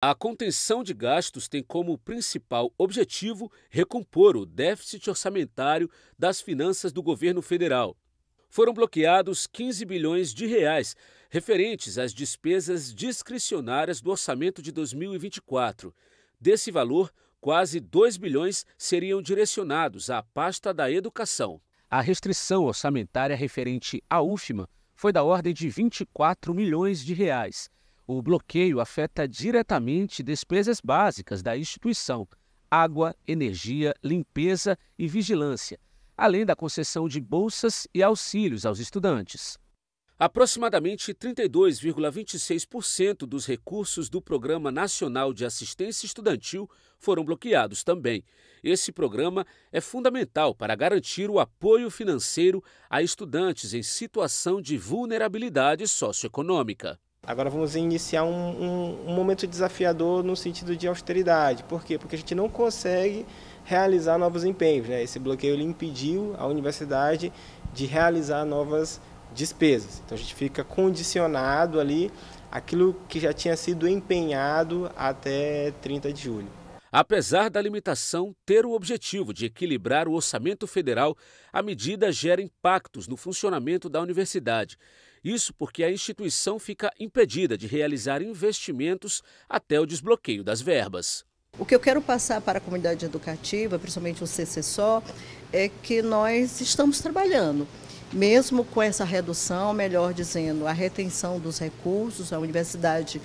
A contenção de gastos tem como principal objetivo recompor o déficit orçamentário das finanças do governo federal. Foram bloqueados 15 bilhões de reais referentes às despesas discricionárias do orçamento de 2024. Desse valor, quase 2 bilhões seriam direcionados à pasta da educação. A restrição orçamentária referente à UFMA foi da ordem de 24 milhões de reais o bloqueio afeta diretamente despesas básicas da instituição: água, energia, limpeza e vigilância, além da concessão de bolsas e auxílios aos estudantes. Aproximadamente 32,26% dos recursos do Programa Nacional de Assistência Estudantil foram bloqueados também. Esse programa é fundamental para garantir o apoio financeiro a estudantes em situação de vulnerabilidade socioeconômica. Agora vamos iniciar um, um, um, momento desafiador no sentido de austeridade. Por quê? Porque a gente não consegue realizar novos empenhos. Né? Esse bloqueio impediu a universidade de realizar novas despesas. Então a gente fica condicionado ali aquilo que já tinha sido empenhado até 30 de julho. Apesar da limitação ter o objetivo de equilibrar o orçamento federal, a medida gera impactos no funcionamento da universidade. Isso porque a instituição fica impedida de realizar investimentos até o desbloqueio das verbas. O que eu quero passar para a comunidade educativa, principalmente o CCSO, é que nós estamos trabalhando mesmo com essa redução, melhor dizendo, a retenção dos recursos, a universidade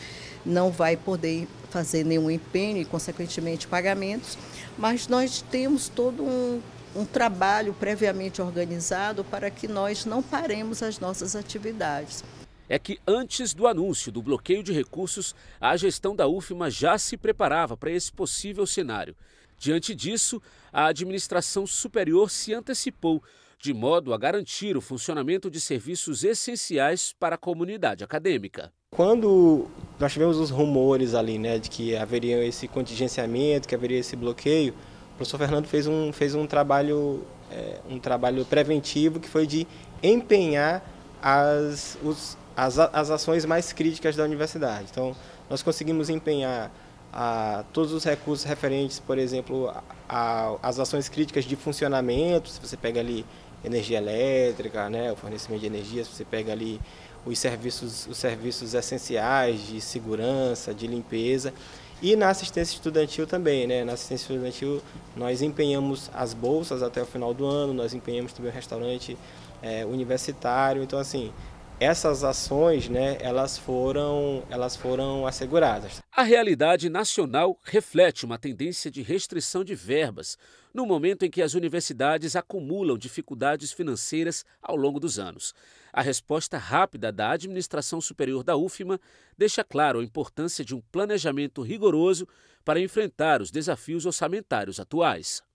não vai poder fazer nenhum empenho e, consequentemente, pagamentos, mas nós temos todo um, um trabalho previamente organizado para que nós não paremos as nossas atividades. É que antes do anúncio do bloqueio de recursos, a gestão da UFMA já se preparava para esse possível cenário. Diante disso, a administração superior se antecipou de modo a garantir o funcionamento de serviços essenciais para a comunidade acadêmica. Quando nós tivemos os rumores ali, né, de que haveria esse contingenciamento, que haveria esse bloqueio, o professor Fernando fez um, fez um trabalho é, um trabalho preventivo que foi de empenhar as, os, as, as ações mais críticas da universidade. Então, nós conseguimos empenhar a todos os recursos referentes, por exemplo, às ações críticas de funcionamento, se você pega ali energia elétrica, né, o fornecimento de energia, se você pega ali os serviços, os serviços essenciais de segurança, de limpeza. E na assistência estudantil também, né? Na assistência estudantil nós empenhamos as bolsas até o final do ano, nós empenhamos também o restaurante é, universitário. Então, assim, essas ações, né, elas foram, elas foram asseguradas. A realidade nacional reflete uma tendência de restrição de verbas, no momento em que as universidades acumulam dificuldades financeiras ao longo dos anos. A resposta rápida da Administração Superior da UFMA deixa claro a importância de um planejamento rigoroso para enfrentar os desafios orçamentários atuais.